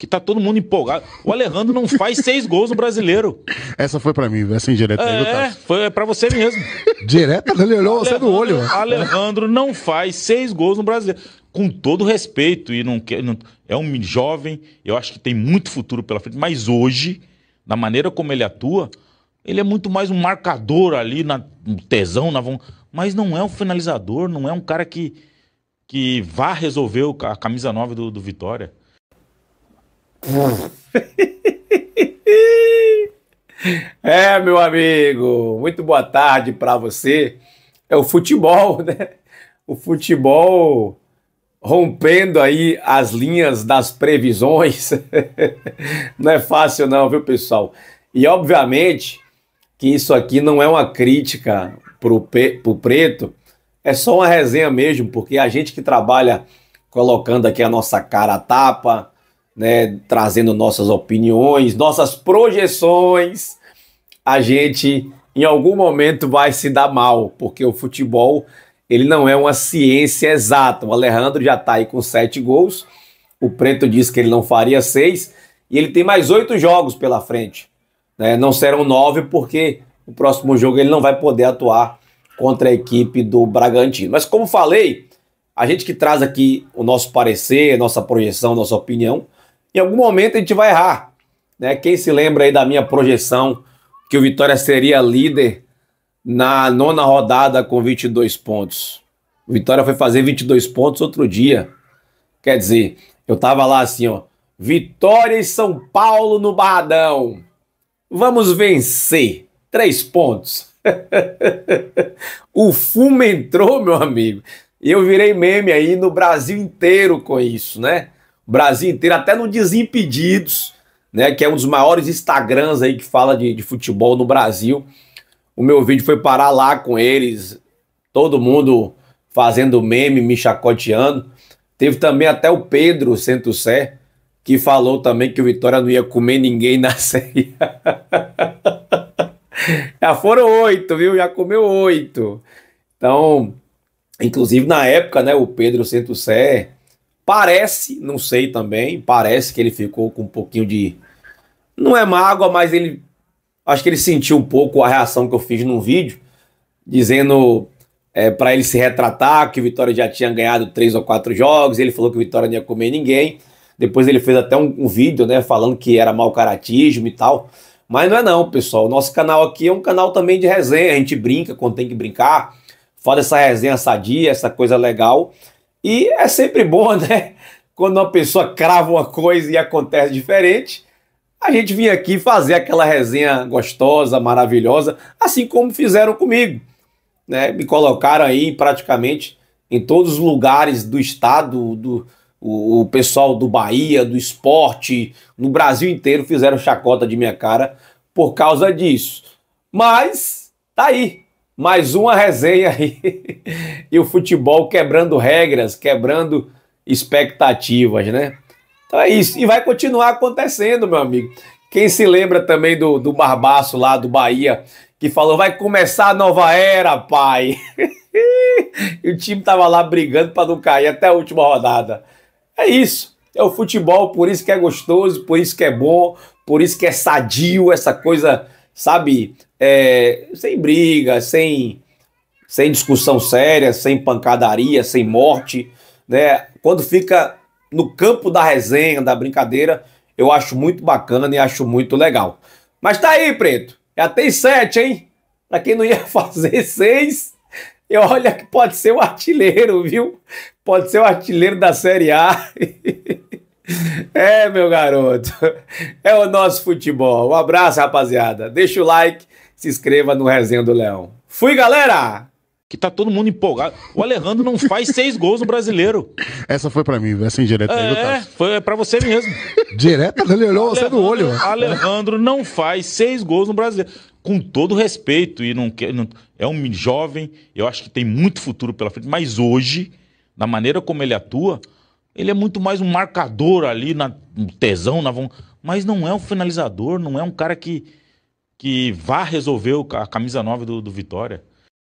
que tá todo mundo empolgado. O Alejandro não faz seis gols no brasileiro. Essa foi pra mim, essa indireta. É, foi pra você mesmo. Direta? Ele olhou você no é olho. Alejandro não faz seis gols no brasileiro. Com todo respeito, e não, não é um jovem, eu acho que tem muito futuro pela frente, mas hoje, da maneira como ele atua, ele é muito mais um marcador ali, na um tesão, na mas não é um finalizador, não é um cara que, que vá resolver a camisa nova do, do Vitória. é, meu amigo, muito boa tarde para você. É o futebol, né? O futebol rompendo aí as linhas das previsões. não é fácil não, viu, pessoal? E obviamente que isso aqui não é uma crítica pro, pro preto, é só uma resenha mesmo, porque a gente que trabalha colocando aqui a nossa cara a tapa, né, trazendo nossas opiniões, nossas projeções, a gente em algum momento vai se dar mal, porque o futebol ele não é uma ciência exata. O Alejandro já está aí com sete gols, o Preto disse que ele não faria seis, e ele tem mais oito jogos pela frente. Né? Não serão nove, porque o próximo jogo ele não vai poder atuar contra a equipe do Bragantino. Mas como falei, a gente que traz aqui o nosso parecer, nossa projeção, nossa opinião, em algum momento a gente vai errar. Né? Quem se lembra aí da minha projeção que o Vitória seria líder na nona rodada com 22 pontos? O Vitória foi fazer 22 pontos outro dia. Quer dizer, eu tava lá assim, ó. Vitória e São Paulo no Barradão. Vamos vencer. Três pontos. o fumo entrou, meu amigo. E eu virei meme aí no Brasil inteiro com isso, né? Brasil inteiro, até no Desimpedidos, né? Que é um dos maiores Instagrams aí que fala de, de futebol no Brasil. O meu vídeo foi parar lá com eles, todo mundo fazendo meme, me chacoteando. Teve também até o Pedro Santosé, que falou também que o Vitória não ia comer ninguém na série. Já foram oito, viu? Já comeu oito. Então, inclusive na época, né, o Pedro Santosé Parece, não sei também, parece que ele ficou com um pouquinho de. Não é mágoa, mas ele. Acho que ele sentiu um pouco a reação que eu fiz num vídeo, dizendo é, para ele se retratar, que o Vitória já tinha ganhado três ou quatro jogos, ele falou que o Vitória não ia comer ninguém. Depois ele fez até um, um vídeo, né, falando que era mau caratismo e tal. Mas não é não, pessoal. O nosso canal aqui é um canal também de resenha. A gente brinca quando tem que brincar. Fala essa resenha sadia, essa coisa legal. E é sempre bom, né? Quando uma pessoa crava uma coisa e acontece diferente, a gente vem aqui fazer aquela resenha gostosa, maravilhosa, assim como fizeram comigo. Né? Me colocaram aí praticamente em todos os lugares do estado, do, o, o pessoal do Bahia, do esporte, no Brasil inteiro fizeram chacota de minha cara por causa disso. Mas tá aí, mais uma resenha aí. e o futebol quebrando regras, quebrando expectativas, né? Então é isso. E vai continuar acontecendo, meu amigo. Quem se lembra também do, do Barbaço lá do Bahia, que falou: vai começar a nova era, pai. e o time tava lá brigando para não cair até a última rodada. É isso. É o futebol, por isso que é gostoso, por isso que é bom, por isso que é sadio essa coisa sabe, é, sem briga, sem, sem discussão séria, sem pancadaria, sem morte, né? Quando fica no campo da resenha, da brincadeira, eu acho muito bacana e acho muito legal. Mas tá aí, Preto. Já tem sete, hein? Pra quem não ia fazer seis, e olha que pode ser o um artilheiro, viu? Pode ser o um artilheiro da Série A. É, meu garoto. É o nosso futebol. Um abraço, rapaziada. Deixa o like, se inscreva no Resenha do Leão. Fui, galera! Que tá todo mundo empolgado. O Alejandro não faz seis gols no brasileiro. Essa foi pra mim, essa indireta. É, é foi pra você mesmo. Direta? Ele olhou você no é olho. Alejandro não faz seis gols no brasileiro. Com todo respeito, e não, não é um jovem, eu acho que tem muito futuro pela frente, mas hoje, na maneira como ele atua, ele é muito mais um marcador ali, na um tesão, na mas não é um finalizador, não é um cara que, que vá resolver a camisa nova do, do Vitória.